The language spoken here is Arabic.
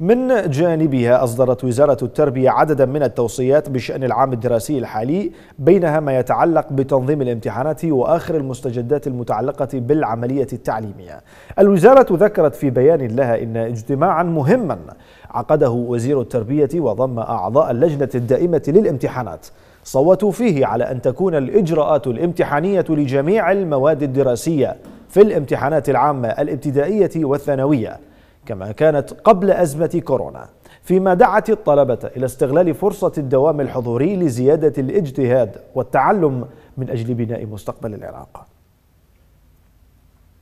من جانبها أصدرت وزارة التربية عددا من التوصيات بشأن العام الدراسي الحالي بينها ما يتعلق بتنظيم الامتحانات وآخر المستجدات المتعلقة بالعملية التعليمية الوزارة ذكرت في بيان لها إن اجتماعا مهما عقده وزير التربية وضم أعضاء اللجنة الدائمة للامتحانات صوتوا فيه على أن تكون الإجراءات الامتحانية لجميع المواد الدراسية في الامتحانات العامة الابتدائية والثانوية كما كانت قبل أزمة كورونا فيما دعت الطلبة إلى استغلال فرصة الدوام الحضوري لزيادة الاجتهاد والتعلم من أجل بناء مستقبل العراق